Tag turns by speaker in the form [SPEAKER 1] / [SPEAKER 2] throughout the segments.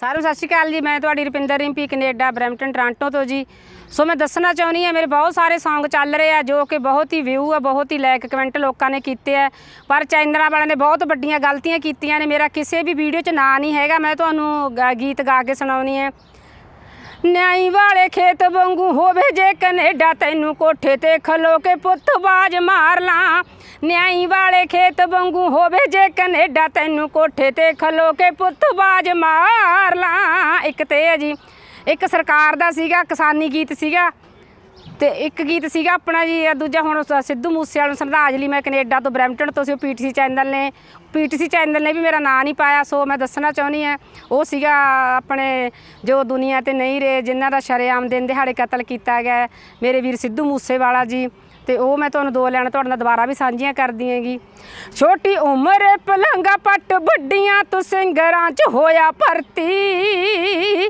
[SPEAKER 1] ਸਾਰਿਆਂ ਸਤਿ ਸ਼੍ਰੀ ਅਕਾਲ ਜੀ ਮੈਂ ਤੁਹਾਡੀ Rupinder Rimpi Canada Brampton Toronto ਤੋਂ ਜੀ ਸੋ ਮੈਂ ਦੱਸਣਾ ਚਾਹੁੰਦੀ ਆ ਮੇਰੇ ਬਹੁਤ ਸਾਰੇ ਸੌਂਗ ਚੱਲ ਰਹੇ ਆ ਜੋ ਕਿ ਬਹੁਤ ਹੀ ਵਿਊ ਆ ਬਹੁਤ ਹੀ ਲਾਈਕ ਕਮੈਂਟ ਲੋਕਾਂ ਨੇ ਕੀਤੇ ਆ ਪਰ ਚੈਨਲਾਂ ਵਾਲਿਆਂ ਨੇ ਬਹੁਤ ਵੱਡੀਆਂ ਗਲਤੀਆਂ ਕੀਤੀਆਂ ਨੇ ਮੇਰਾ ਕਿਸੇ ਵੀ ਵੀਡੀਓ 'ਚ ਨਾਂ ਨਹੀਂ ਹੈਗਾ ਮੈਂ ਤੁਹਾਨੂੰ ਗੀਤ ਗਾ ਕੇ ਸੁਣਾਉਣੀ ਹੈ ਨਿਆਈ ਵਾਲੇ ਖੇਤ ਵਾਂਗੂ ਹੋਵੇ ਜੇ ਕੈਨੇਡਾ ਤੈਨੂੰ ਕੋਠੇ ਤੇ ਖਲੋ ਕੇ ਪੁੱਤ ਬਾਜ ਮਾਰ ਲਾਂ ਨਿਆਈ ਵਾਲੇ ਖੇਤ ਵਾਂਗੂ ਹੋਵੇ ਜੇ ਕੈਨੇਡਾ ਤੈਨੂੰ ਕੋਠੇ ਤੇ ਖਲੋ ਕੇ ਪੁੱਤ ਬਾਜ ਮਾਰ ਲਾ ਇੱਕ ਤੇ ਹੈ ਜੀ ਇੱਕ ਸਰਕਾਰ ਦਾ ਸੀਗਾ ਕਿਸਾਨੀ ਗੀਤ ਸੀਗਾ ਤੇ ਇੱਕ ਗੀਤ ਸੀਗਾ ਆਪਣਾ ਜੀ ਦੂਜਾ ਹੁਣ ਸਿੱਧੂ ਮੂਸੇ ਵਾਲ ਨੂੰ ਲਈ ਮੈਂ ਕੈਨੇਡਾ ਤੋਂ ਬ੍ਰੈਂਪਟਨ ਤੋਂ ਸੀ ਪੀਟੀਸੀ ਚੈਨਲ ਨੇ ਪੀਟੀਸੀ ਚੈਨਲ ਨੇ ਵੀ ਮੇਰਾ ਨਾਂ ਨਹੀਂ ਪਾਇਆ ਸੋ ਮੈਂ ਦੱਸਣਾ ਚਾਹੁੰਦੀ ਆ ਉਹ ਸੀਗਾ ਆਪਣੇ ਜੋ ਦੁਨੀਆ ਤੇ ਨਹੀਂ ਰਹੇ ਜਿਨ੍ਹਾਂ ਦਾ ਸ਼ਰੇਆਮ ਦਿਨ ਦਿਹਾੜੇ ਕਤਲ ਕੀਤਾ ਗਿਆ ਮੇਰੇ ਵੀਰ ਸਿੱਧੂ ਮੂਸੇ ਵਾਲਾ ਜੀ ਤੇ ਉਹ ਮੈਂ ਤੁਹਾਨੂੰ ਦੋ ਲੈਣਾ ਤੁਹਾਡੇ ਨਾਲ ਦੁਬਾਰਾ ਵੀ ਸਾਂਝੀਆਂ ਕਰਦੀ ਹੈਗੀ ਛੋਟੀ ਉਮਰ ਪਲੰਗਾ ਪੱਟ ਵੱਡੀਆਂ ਤੋਂ ਸਿੰਗਰਾਂ 'ਚ ਹੋਇਆ ਭਰਤੀ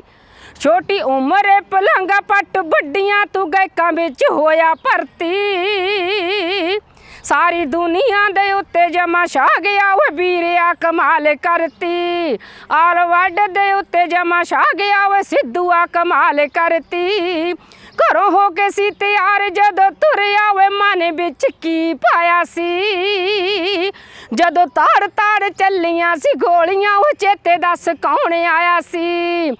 [SPEAKER 1] ਛੋਟੀ ਉਮਰ ਪਲੰਗਾ ਪੱਟ ਵੱਡੀਆਂ ਤੂੰ ਗਾਇਕਾਂ ਵਿੱਚ ਹੋਇਆ ਭਰਤੀ ਸਾਰੀ ਦੁਨੀਆ ਦੇ ਉੱਤੇ ਜਮਾ ਛਾ ਗਿਆ ਓਏ ਵੀਰਿਆ ਕਮਾਲ ਕਰਤੀ ਆਲ ਵੱਡ ਦੇ ਉੱਤੇ ਜਮਾ ਛਾ ਗਿਆ ਓਏ ਸਿੱਧੂਆ ਕਮਾਲ ਕਰਤੀ ਘਰੋਂ ਹੋ ਕੇ ਸੀ ਤਿਆਰ ਜਦੋਂ ਤੁਰ ਆਵੇ ਮਨ ਵਿੱਚ ਕੀ ਪਾਇਆ ਸੀ ਜਦੋਂ ਤਾੜ ਤਾੜ ਚੱਲੀਆਂ ਸੀ ਗੋਲੀਆਂ ਉਹ ਚੇਤੇ ਦੱਸ ਕੌਣ ਆਇਆ ਸੀ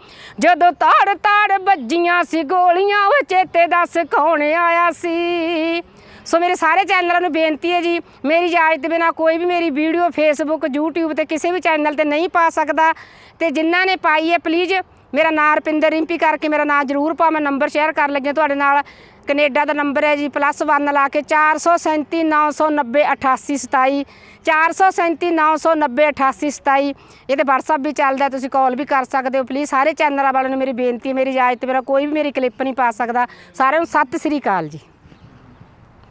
[SPEAKER 1] ਜਦੋਂ ਤਾੜ ਤਾੜ ਵੱਜੀਆਂ ਸੀ ਗੋਲੀਆਂ ਉਹ ਚੇਤੇ ਦੱਸ ਕੌਣ ਆਇਆ ਸੀ ਸੋ ਮੇਰੇ ਸਾਰੇ ਚੈਨਲਾਂ ਨੂੰ ਬੇਨਤੀ ਹੈ ਜੀ ਮੇਰੀ ਇਜਾਜ਼ਤ ਬਿਨਾ ਕੋਈ ਵੀ ਮੇਰੀ ਵੀਡੀਓ ਫੇਸਬੁੱਕ YouTube ਤੇ ਕਿਸੇ ਵੀ ਚੈਨਲ ਤੇ ਨਹੀਂ ਪਾ ਸਕਦਾ ਤੇ ਜਿਨ੍ਹਾਂ ਨੇ ਪਾਈ ਹੈ ਪਲੀਜ਼ ਮੇਰਾ ਨਾਮ ਰਪਿੰਦਰ ਰਿੰਪੀ ਕਰਕੇ ਮੇਰਾ ਨਾਮ ਜ਼ਰੂਰ ਪਾ ਮੈਂ ਨੰਬਰ ਸ਼ੇਅਰ ਕਰ ਲੱਗੀ ਤੁਹਾਡੇ ਨਾਲ ਕੈਨੇਡਾ ਦਾ ਨੰਬਰ ਹੈ ਜੀ +1 ਲਾ ਕੇ 4739908827 4739908827 ਇਹਦੇ WhatsApp ਵੀ ਚੱਲਦਾ ਤੁਸੀਂ ਕਾਲ ਵੀ ਕਰ ਸਕਦੇ ਹੋ ਪਲੀਜ਼ ਸਾਰੇ ਚੈਨਲ ਵਾਲਿਆਂ ਨੂੰ ਮੇਰੀ ਬੇਨਤੀ ਮੇਰੀ ਇਜਾਜ਼ਤ ਮੇਰਾ ਕੋਈ ਵੀ ਮੇਰੀ ਕਲਿੱਪ ਨਹੀਂ ਪਾ ਸਕਦਾ ਸਾਰਿਆਂ ਨੂੰ ਸਤਿ ਸ੍ਰੀ ਅਕਾਲ ਜੀ